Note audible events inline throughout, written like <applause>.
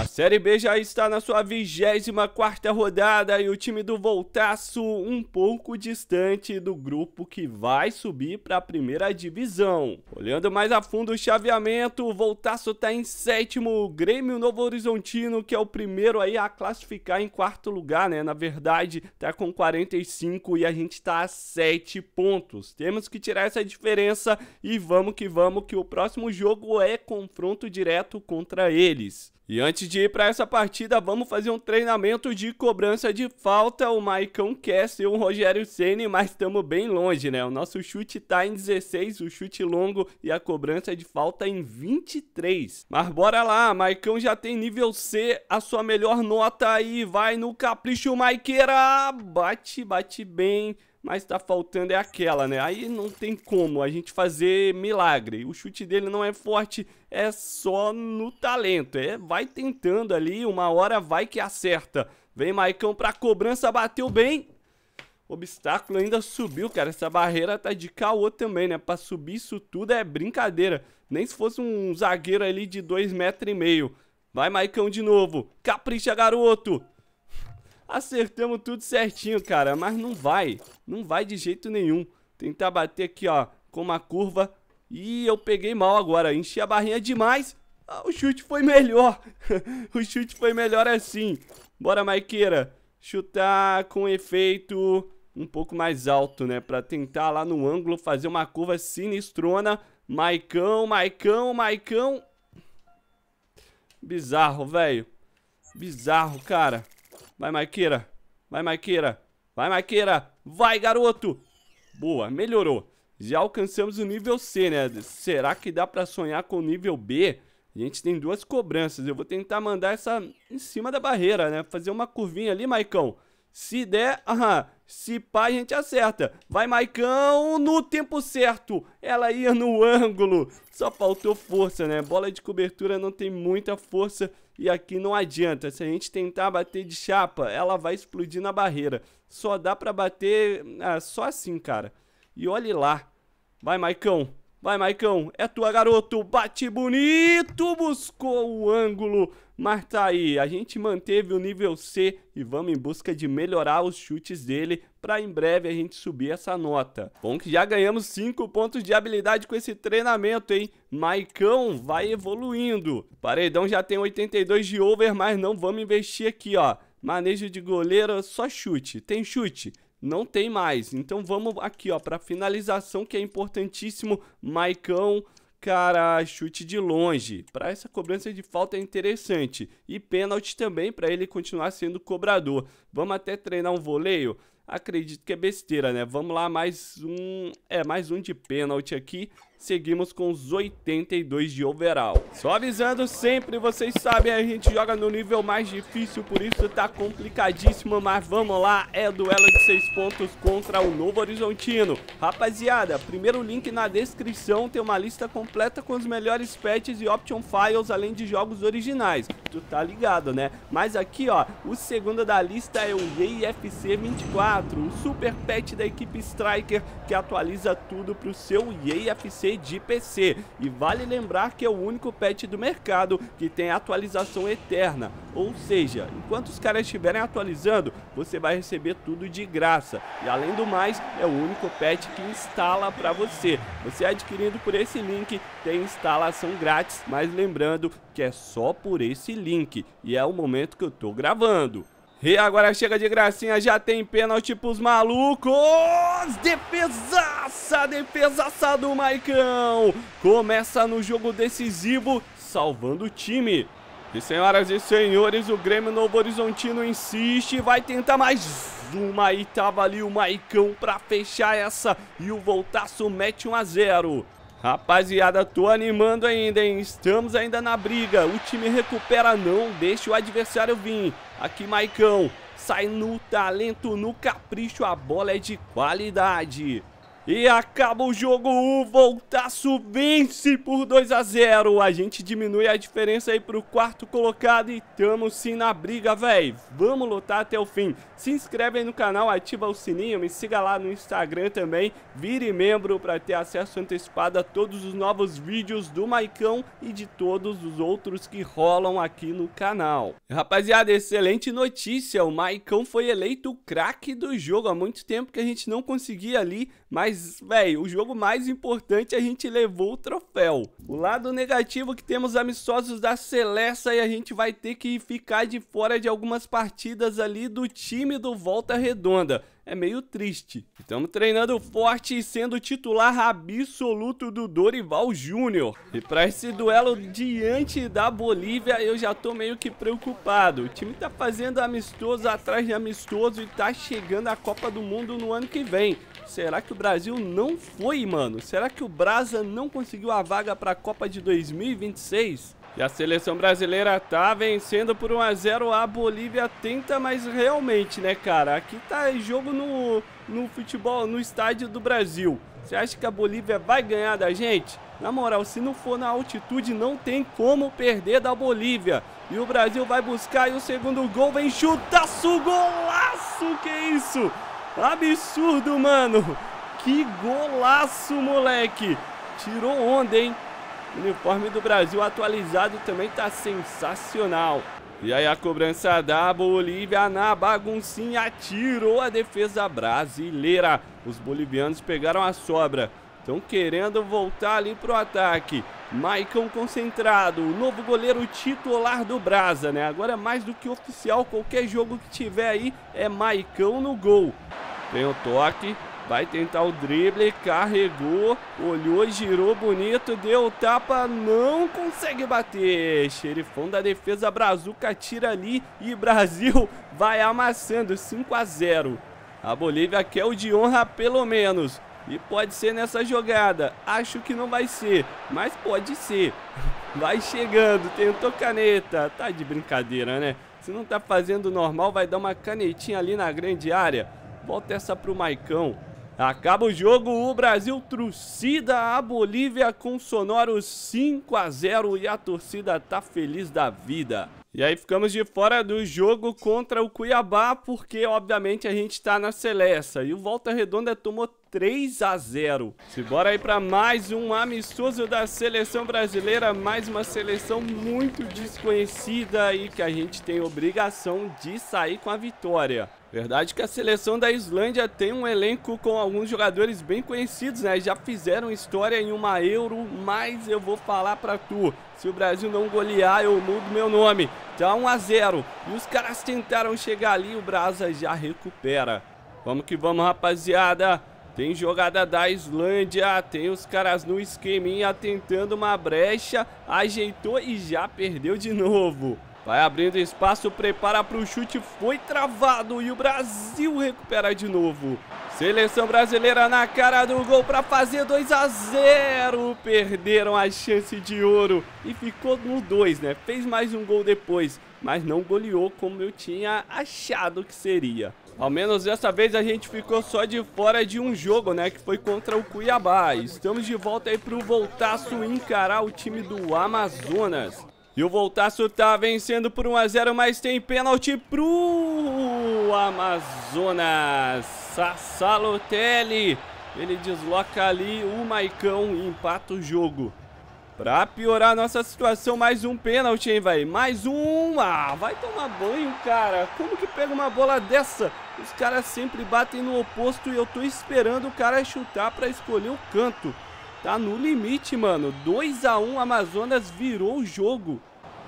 A Série B já está na sua 24 quarta rodada e o time do Voltaço um pouco distante do grupo que vai subir para a primeira divisão. Olhando mais a fundo o chaveamento, o Voltaço está em sétimo, o Grêmio Novo Horizontino, que é o primeiro aí a classificar em quarto lugar, né? Na verdade, está com 45 e a gente está a 7 pontos. Temos que tirar essa diferença e vamos que vamos que o próximo jogo é confronto direto contra eles. E antes de ir para essa partida, vamos fazer um treinamento de cobrança de falta. O Maicon quer ser um Rogério Ceni, mas estamos bem longe, né? O nosso chute está em 16, o chute longo e a cobrança de falta em 23. Mas bora lá, Maicon já tem nível C, a sua melhor nota aí. Vai no capricho, Maiqueira! Bate, bate bem mas tá faltando é aquela, né? Aí não tem como a gente fazer milagre. O chute dele não é forte, é só no talento. É, vai tentando ali, uma hora vai que acerta. Vem Maicão pra cobrança, bateu bem. obstáculo ainda subiu, cara. Essa barreira tá de caô também, né? Pra subir isso tudo é brincadeira. Nem se fosse um zagueiro ali de 2,5 metros. E meio. Vai Maicão de novo. Capricha, garoto. Acertamos tudo certinho, cara, mas não vai. Não vai de jeito nenhum. Tentar bater aqui, ó, com uma curva. E eu peguei mal agora, enchi a barrinha demais. Ah, o chute foi melhor. <laughs> o chute foi melhor assim. Bora, Maiqueira. Chutar com efeito um pouco mais alto, né? Pra tentar lá no ângulo fazer uma curva sinistrona. Maicão, Maicão, Maicão. Bizarro, velho. Bizarro, cara. Vai, Maiqueira. Vai, Maiqueira. Vai, Maiqueira. Vai, garoto. Boa, melhorou. Já alcançamos o nível C, né? Será que dá pra sonhar com o nível B? A gente tem duas cobranças. Eu vou tentar mandar essa em cima da barreira, né? Fazer uma curvinha ali, Maicão. Se der... <laughs> Aham. Se pá, a gente acerta. Vai, Maicão, no tempo certo. Ela ia no ângulo. Só faltou força, né? Bola de cobertura não tem muita força e aqui não adianta. Se a gente tentar bater de chapa, ela vai explodir na barreira. Só dá pra bater ah, só assim, cara. E olhe lá. Vai, Maicão. Vai, Maicão. É tua, garoto. Bate bonito. Buscou o ângulo. Mas tá aí. A gente manteve o nível C e vamos em busca de melhorar os chutes dele para em breve a gente subir essa nota. Bom que já ganhamos 5 pontos de habilidade com esse treinamento, hein? Maicão vai evoluindo. Paredão já tem 82 de over, mas não vamos investir aqui, ó. Manejo de goleiro, só chute. Tem chute. Não tem mais. Então vamos aqui, ó, para finalização que é importantíssimo. Maicão, cara, chute de longe. Para essa cobrança de falta é interessante. E pênalti também para ele continuar sendo cobrador. Vamos até treinar um voleio? Acredito que é besteira, né? Vamos lá, mais um, é, mais um de pênalti aqui seguimos com os 82 de overall. Só avisando sempre, vocês sabem, a gente joga no nível mais difícil, por isso tá complicadíssimo, mas vamos lá, é duelo de 6 pontos contra o Novo Horizontino. Rapaziada, primeiro link na descrição tem uma lista completa com os melhores patches e option files, além de jogos originais. Tu tá ligado, né? Mas aqui, ó, o segundo da lista é o EAFC 24, o super patch da equipe Striker que atualiza tudo pro seu EAFC de PC. E vale lembrar que é o único patch do mercado que tem atualização eterna, ou seja, enquanto os caras estiverem atualizando, você vai receber tudo de graça. E além do mais, é o único patch que instala para você. Você adquirindo por esse link tem instalação grátis, mas lembrando que é só por esse link e é o momento que eu estou gravando. E agora chega de gracinha, já tem pênalti pros malucos. Defesaça, defesaça do Maicão. Começa no jogo decisivo, salvando o time. E senhoras e senhores, o Grêmio Novo Horizontino insiste, vai tentar mais uma e tava ali o Maicão pra fechar essa e o Voltaço mete 1 a 0. Rapaziada, tô animando ainda, hein? Estamos ainda na briga. O time recupera, não deixa o adversário vir. Aqui, Maicão. Sai no talento, no capricho. A bola é de qualidade. E acaba o jogo o Voltaço tá vence por 2 a 0. A gente diminui a diferença aí pro quarto colocado e tamo sim na briga, véi. Vamos lutar até o fim. Se inscreve aí no canal, ativa o sininho, me siga lá no Instagram também. Vire membro para ter acesso antecipado a todos os novos vídeos do Maicão e de todos os outros que rolam aqui no canal. Rapaziada, excelente notícia. O Maicão foi eleito o craque do jogo. Há muito tempo que a gente não conseguia ali, mas mas, velho, o jogo mais importante é a gente levou o troféu. O lado negativo é que temos amistosos da Celeste e a gente vai ter que ficar de fora de algumas partidas ali do time do Volta Redonda é meio triste. Estamos treinando forte e sendo titular absoluto do Dorival Júnior. E para esse duelo diante da Bolívia, eu já tô meio que preocupado. O time tá fazendo amistoso atrás de amistoso e tá chegando a Copa do Mundo no ano que vem. Será que o Brasil não foi, mano? Será que o Brasa não conseguiu a vaga para a Copa de 2026? E a seleção brasileira tá vencendo por 1 a 0 a Bolívia tenta, mas realmente, né, cara? Aqui tá jogo no, no futebol, no estádio do Brasil. Você acha que a Bolívia vai ganhar da gente? Na moral, se não for na altitude, não tem como perder da Bolívia. E o Brasil vai buscar e o segundo gol vem chutaço, golaço, que isso? Absurdo, mano. Que golaço, moleque. Tirou onda, hein? O uniforme do Brasil atualizado também está sensacional. E aí a cobrança da Bolívia na baguncinha tirou a defesa brasileira. Os bolivianos pegaram a sobra. Estão querendo voltar ali pro ataque. Maicon concentrado, o novo goleiro titular do Brasa, né? Agora é mais do que oficial, qualquer jogo que tiver aí é Maicon no gol. Tem o toque, Vai tentar o drible, carregou, olhou, girou bonito, deu o tapa, não consegue bater. Xerifão da defesa Brazuca tira ali e Brasil vai amassando 5 a 0. A Bolívia quer o de honra pelo menos. E pode ser nessa jogada. Acho que não vai ser, mas pode ser. <laughs> Vai chegando, tentou caneta. Tá de brincadeira, né? Se não tá fazendo normal, vai dar uma canetinha ali na grande área. Volta essa pro Maicão. Acaba o jogo, o Brasil trucida a Bolívia com sonoro 5 a 0 e a torcida tá feliz da vida. E aí ficamos de fora do jogo contra o Cuiabá, porque obviamente a gente tá na Celeste. E o Volta Redonda tomou 3 a 0. bora aí para mais um amistoso da seleção brasileira, mais uma seleção muito desconhecida e que a gente tem obrigação de sair com a vitória. Verdade que a seleção da Islândia tem um elenco com alguns jogadores bem conhecidos, né? Já fizeram história em uma Euro, mas eu vou falar para tu, se o Brasil não golear, eu mudo meu nome. Tá 1 a 0. E os caras tentaram chegar ali, o Brasa já recupera. Vamos que vamos, rapaziada. Tem jogada da Islândia, tem os caras no esqueminha tentando uma brecha, ajeitou e já perdeu de novo. Vai abrindo espaço, prepara para o chute, foi travado e o Brasil recupera de novo. Seleção brasileira na cara do gol para fazer 2 a 0. Perderam a chance de ouro e ficou no 2, né? Fez mais um gol depois, mas não goleou como eu tinha achado que seria. Ao menos dessa vez a gente ficou só de fora de um jogo, né? Que foi contra o Cuiabá. Estamos de volta aí pro Voltaço encarar o time do Amazonas. E o Voltaço tá vencendo por 1x0, mas tem pênalti pro Amazonas. Sassalotelli. Ele desloca ali o Maicão e empata o jogo. Pra piorar a nossa situação, mais um pênalti, hein, velho? Mais um! Ah, vai tomar banho, cara! Como que pega uma bola dessa? Os caras sempre batem no oposto e eu tô esperando o cara chutar para escolher o canto. Tá no limite, mano. 2 a 1 Amazonas virou o jogo.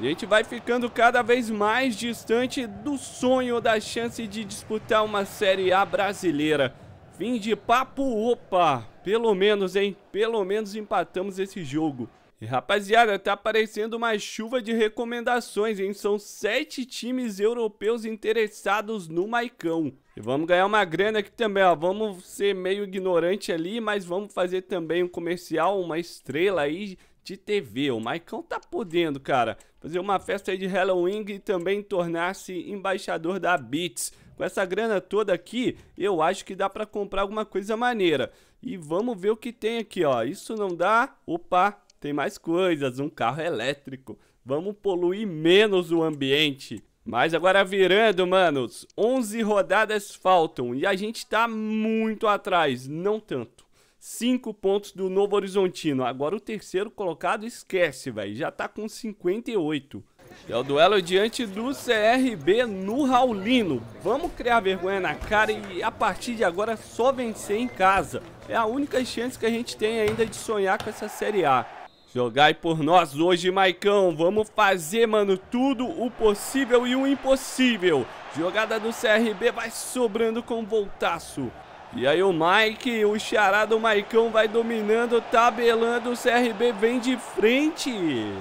A gente vai ficando cada vez mais distante do sonho da chance de disputar uma Série A brasileira. Fim de papo, opa! Pelo menos, hein? Pelo menos empatamos esse jogo. E rapaziada, tá aparecendo uma chuva de recomendações, hein? São sete times europeus interessados no Maicão. E vamos ganhar uma grana aqui também, ó. Vamos ser meio ignorante ali, mas vamos fazer também um comercial, uma estrela aí de TV. O Maicão tá podendo, cara, fazer uma festa aí de Halloween e também tornar-se embaixador da Beats. Com essa grana toda aqui, eu acho que dá pra comprar alguma coisa maneira. E vamos ver o que tem aqui, ó. Isso não dá. Opa, tem mais coisas, um carro elétrico. Vamos poluir menos o ambiente. Mas agora virando, manos, 11 rodadas faltam e a gente tá muito atrás, não tanto. 5 pontos do Novo Horizontino. Agora o terceiro colocado esquece, velho, já tá com 58. É o duelo diante do CRB no Raulino. Vamos criar vergonha na cara e a partir de agora só vencer em casa. É a única chance que a gente tem ainda de sonhar com essa Série A. Jogai por nós hoje, Maicão. Vamos fazer, mano, tudo o possível e o impossível. Jogada do CRB vai sobrando com voltaço. E aí o Mike, o xará do Maicão vai dominando, tabelando, o CRB vem de frente.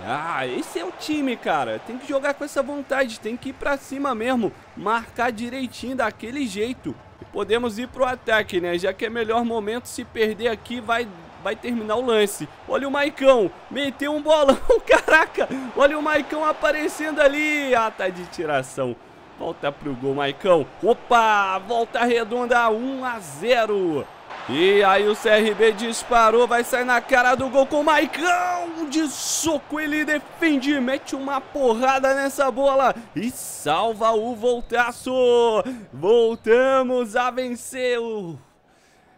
Ah, esse é o time, cara. Tem que jogar com essa vontade, tem que ir pra cima mesmo. Marcar direitinho, daquele jeito. podemos ir pro ataque, né? Já que é melhor momento, se perder aqui vai vai terminar o lance. Olha o Maicão, meteu um bolão, <laughs> caraca, olha o Maicão aparecendo ali. Ah, tá de tiração. Volta pro gol, Maicão. Opa, volta redonda, 1 a 0. E aí o CRB disparou, vai sair na cara do gol com o Maicão. De soco ele defende, mete uma porrada nessa bola e salva o voltaço. Voltamos a vencer o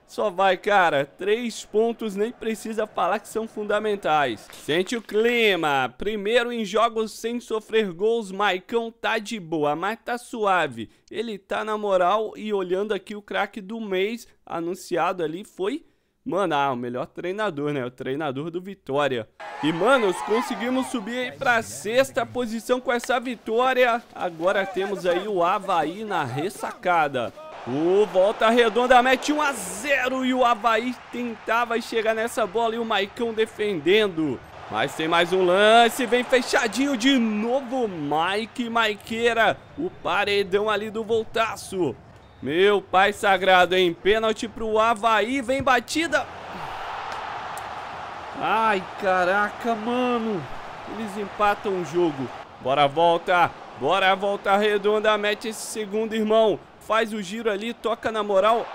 só vai, cara. Três pontos, nem precisa falar que são fundamentais. Sente o clima. Primeiro em jogos sem sofrer gols, Maicão tá de boa, mas tá suave. Ele tá na moral e olhando aqui o craque do mês anunciado ali foi... Mano, ah, o melhor treinador, né? O treinador do Vitória. E, manos, conseguimos subir aí pra sexta posição com essa vitória. Agora temos aí o Havaí na ressacada. O Volta Redonda mete 1 a 0 e o Havaí tentava chegar nessa bola e o Maicão defendendo. Mas tem mais um lance, vem fechadinho de novo, Mike Maiqueira, o paredão ali do voltaço. Meu pai sagrado, hein? Pênalti pro Havaí, vem batida. Ai, caraca, mano. Eles empatam o jogo. Bora volta, bora volta redonda, mete esse segundo, irmão faz o giro ali, toca na moral.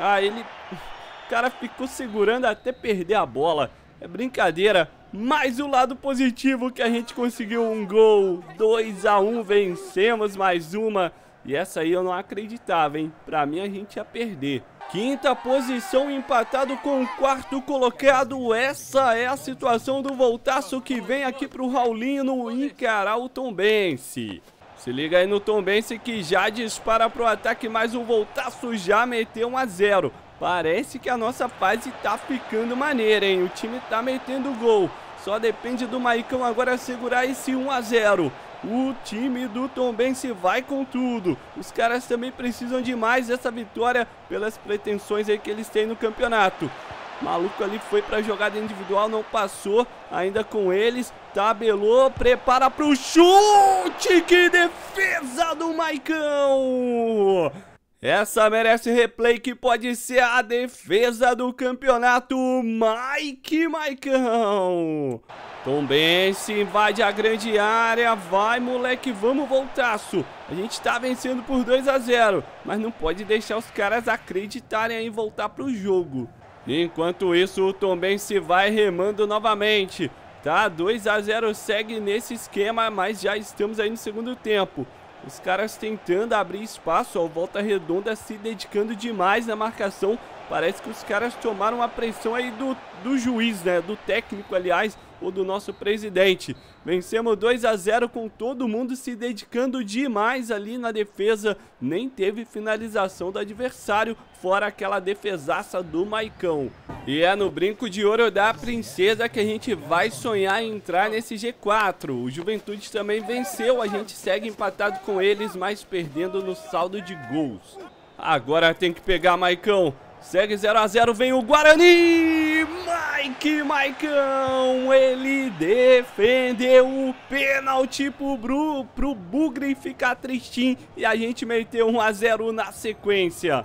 Ah, ele... O cara ficou segurando até perder a bola. É brincadeira. Mas o lado positivo que a gente conseguiu um gol. 2 a 1 um, vencemos mais uma. E essa aí eu não acreditava, hein? Pra mim a gente ia perder. Quinta posição empatado com o quarto colocado. Essa é a situação do voltaço que vem aqui pro Raulino encarar o Tombense. Se liga aí no Tom que já dispara pro ataque, mas o voltaço já meteu 1 a 0. Parece que a nossa fase tá ficando maneira, hein? O time tá metendo gol. Só depende do Maicão agora segurar esse 1 a 0. O time do Tombense vai com tudo. Os caras também precisam de mais essa vitória pelas pretensões aí que eles têm no campeonato. Maluco ali foi pra jogada individual, não passou ainda com eles. Tabelou, prepara pro chute! Que defesa do Maicão! Essa merece replay que pode ser a defesa do campeonato. Mike Maicão. Tombense invade a grande área. Vai, moleque, vamos voltaço. A gente tá vencendo por 2 a 0, mas não pode deixar os caras acreditarem em voltar pro jogo. Enquanto isso, o Tomben se vai remando novamente. Tá, 2 a 0 segue nesse esquema, mas já estamos aí no segundo tempo. Os caras tentando abrir espaço, ó, volta redonda se dedicando demais na marcação. Parece que os caras tomaram uma pressão aí do, do juiz, né? Do técnico, aliás, o do nosso presidente. Vencemos 2 a 0 com todo mundo se dedicando demais ali na defesa. Nem teve finalização do adversário, fora aquela defesaça do Maicão. E é no brinco de ouro da princesa que a gente vai sonhar em entrar nesse G4. O Juventude também venceu, a gente segue empatado com eles, mas perdendo no saldo de gols. Agora tem que pegar Maicão. Segue 0x0, vem o Guarani! Mike, Maicão! Ele defendeu o pênalti pro, Bru, pro Bugre ficar tristinho e a gente meteu 1x0 na sequência.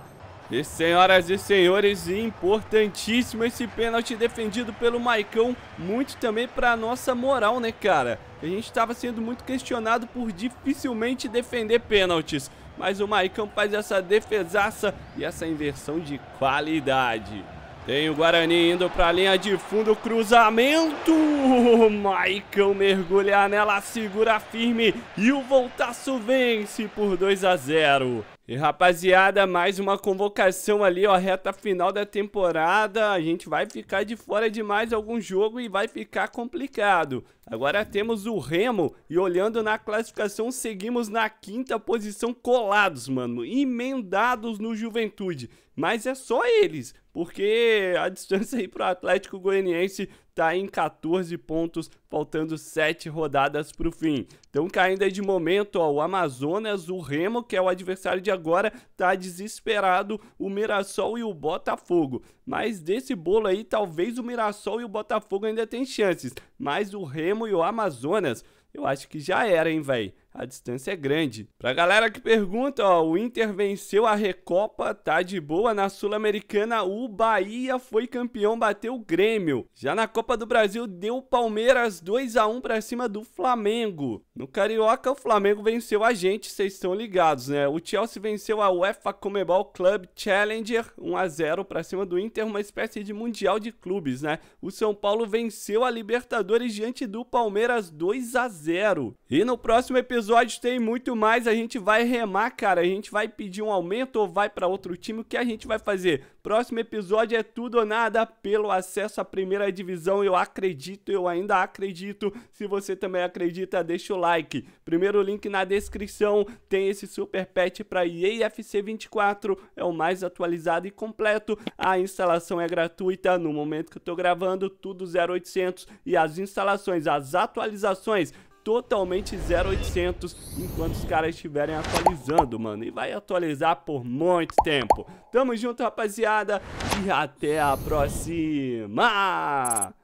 E senhoras e senhores, importantíssimo esse pênalti defendido pelo Maicão, muito também para nossa moral, né, cara? A gente estava sendo muito questionado por dificilmente defender pênaltis mas o Maicão faz essa defesaça e essa inversão de qualidade. Tem o Guarani indo para a linha de fundo, cruzamento. O Maicão mergulha nela, segura firme e o Voltaço vence por 2 a 0. E rapaziada, mais uma convocação ali, ó, reta final da temporada. A gente vai ficar de fora de mais algum jogo e vai ficar complicado. Agora temos o Remo e olhando na classificação, seguimos na quinta posição colados, mano, emendados no Juventude. Mas é só eles porque a distância aí pro Atlético Goianiense está em 14 pontos, faltando 7 rodadas pro fim. Então caindo aí de momento, ó, o Amazonas, o Remo, que é o adversário de agora, tá desesperado, o Mirassol e o Botafogo. Mas desse bolo aí, talvez o Mirassol e o Botafogo ainda tem chances, mas o Remo e o Amazonas, eu acho que já era, hein, velho a distância é grande. Pra galera que pergunta, ó, o Inter venceu a Recopa, tá de boa. Na Sul-Americana, o Bahia foi campeão, bateu o Grêmio. Já na Copa do Brasil, deu o Palmeiras 2 a 1 pra cima do Flamengo. No Carioca, o Flamengo venceu a gente, vocês estão ligados, né? O Chelsea venceu a UEFA Comebol Club Challenger 1 a 0 pra cima do Inter, uma espécie de mundial de clubes, né? O São Paulo venceu a Libertadores diante do Palmeiras 2 a 0. E no próximo episódio episódios tem muito mais. A gente vai remar, cara. A gente vai pedir um aumento ou vai para outro time. O que a gente vai fazer? Próximo episódio é tudo ou nada pelo acesso à primeira divisão. Eu acredito, eu ainda acredito. Se você também acredita, deixa o like. Primeiro link na descrição tem esse super patch para EAFC 24. É o mais atualizado e completo. A instalação é gratuita. No momento que eu tô gravando, tudo 0800 e as instalações, as atualizações totalmente 0800 enquanto os caras estiverem atualizando, mano. E vai atualizar por muito tempo. Tamo junto, rapaziada, e até a próxima!